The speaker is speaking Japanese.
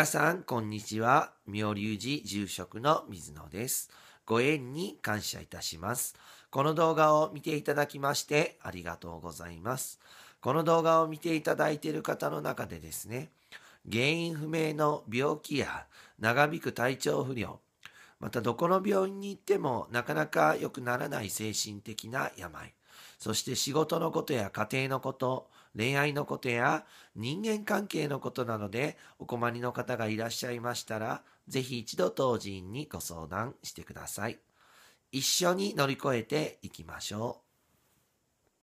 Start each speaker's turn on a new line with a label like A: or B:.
A: 皆さん、こんにちは。妙隆寺住職の水野です。ご縁に感謝いたします。この動画を見ていただきましてありがとうございます。この動画を見ていただいている方の中でですね、原因不明の病気や長引く体調不良、またどこの病院に行ってもなかなか良くならない精神的な病、そして仕事のことや家庭のこと、恋愛のことや人間関係のことなのでお困りの方がいらっしゃいましたら、ぜひ一度当人にご相談してください。一緒に乗り越えていきましょう。